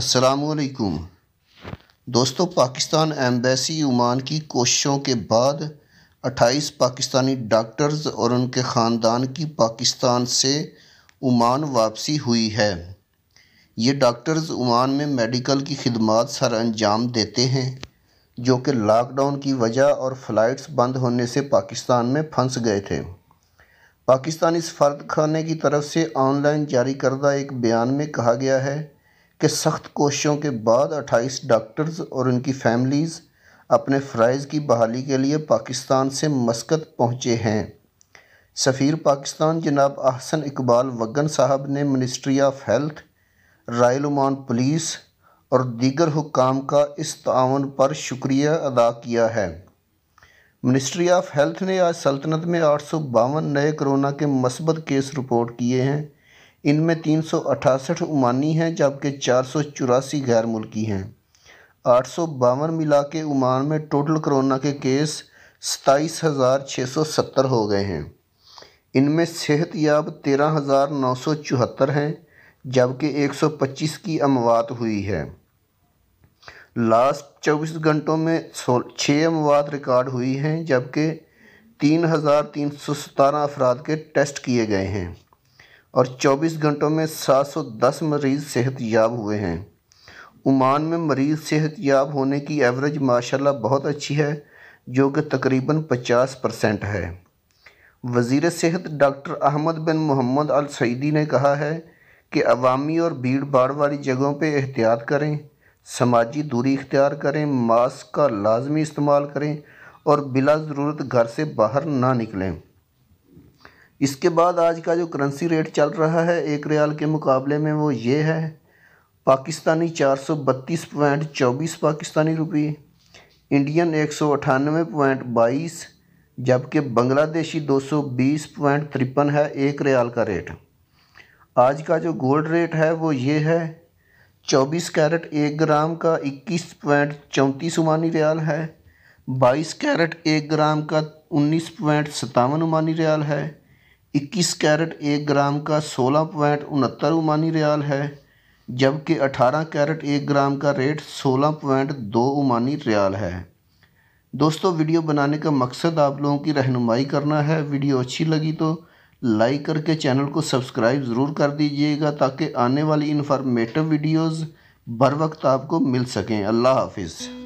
असलकुम दोस्तों Pakistan embassy Oman की कोशिशों के बाद 28 पाकिस्तानी डॉक्टर्स और उनके ख़ानदान की पाकिस्तान से ओमान वापसी हुई है ये डॉक्टर्स ओमान में मेडिकल की खदमात सर अंजाम देते हैं जो कि लॉकडाउन की वजह और फ़्लाइट्स बंद होने से पाकिस्तान में फंस गए थे पाकिस्तानी सफारतखाने की तरफ से ऑनलाइन जारी करदा एक बयान में कहा गया है कि सख्त कोशिशों के बाद 28 डॉक्टर्स और उनकी फैमिलीज़ अपने फ़्राइज़ की बहाली के लिए पाकिस्तान से मस्कत पहुँचे हैं सफ़ीर पाकिस्तान जनाब अहसन इकबाल वगन साहब ने मिनिस्ट्री ऑफ हेल्थ रायलमान पुलिस और दीगर हुकाम का इस तान पर शुक्रिया अदा किया है मिनिस्ट्री ऑफ हेल्थ ने आज सल्तनत में आठ सौ बावन नए कोरोना के मस्बत केस रिपोर्ट किए हैं इनमें तीन सौ अठासठ उमानी हैं जबकि चार सौ चौरासी गैर मुल्की हैं आठ सौ बावन मिला के उमान में टोटल कोरोना के केस सताईस हज़ार छः सौ सत्तर हो गए हैं इनमें सेहत याब तेरह हज़ार नौ सौ चौहत्तर हैं जबकि एक सौ पच्चीस की अमवात हुई है लास्ट चौबीस घंटों में छः अमवात रिकॉर्ड हुई हैं जबकि तीन हज़ार तीन सौ सतारह अफराद के टेस्ट किए गए हैं और 24 घंटों में 710 मरीज़ सेहत याब हुए हैं उमान में मरीज़ सेहत याब होने की एवरेज माशाल्लाह बहुत अच्छी है जो कि तकरीबन 50 परसेंट है वज़ी सेहत doctor Ahmed bin Mohammed al Saeedi ने कहा है कि अवामी और भीड़ भाड़ वाली जगहों पर एहतियात करें समाजी दूरी इख्तियार करें मास्क का लाजमी इस्तेमाल करें और बिला ज़रूरत घर से बाहर ना निकलें इसके बाद आज का जो करेंसी रेट चल रहा है एक रियाल के मुकाबले में वो ये है पाकिस्तानी चार सौ बत्तीस पॉइंट चौबीस पाकिस्तानी रुपये इंडियन एक सौ अठानवे पॉइंट बाईस जबकि बांग्लादेशी दो सौ बीस पॉइंट तिरपन है एक रियाल का रेट आज का जो गोल्ड रेट है वो ये है चौबीस कैरेट एक ग्राम का इक्कीस पॉइंट चौंतीस उमानी रियाल है बाईस कैरेट एक ग्राम का उन्नीस पॉइंट सतावन उमानी रियाल है इक्कीस कैरेट एक ग्राम का सोलह पॉइंट उनहत्तर उमानी रियाल है जबकि अठारह कैरेट एक ग्राम का रेट सोलह पॉइंट दो उमानी रियाल है दोस्तों वीडियो बनाने का मकसद आप लोगों की रहनुमाई करना है वीडियो अच्छी लगी तो लाइक करके चैनल को सब्सक्राइब ज़रूर कर दीजिएगा ताकि आने वाली इन्फॉर्मेटिव वीडियोज़ बर वक्त आपको मिल सकें अल्लाह हाफिज़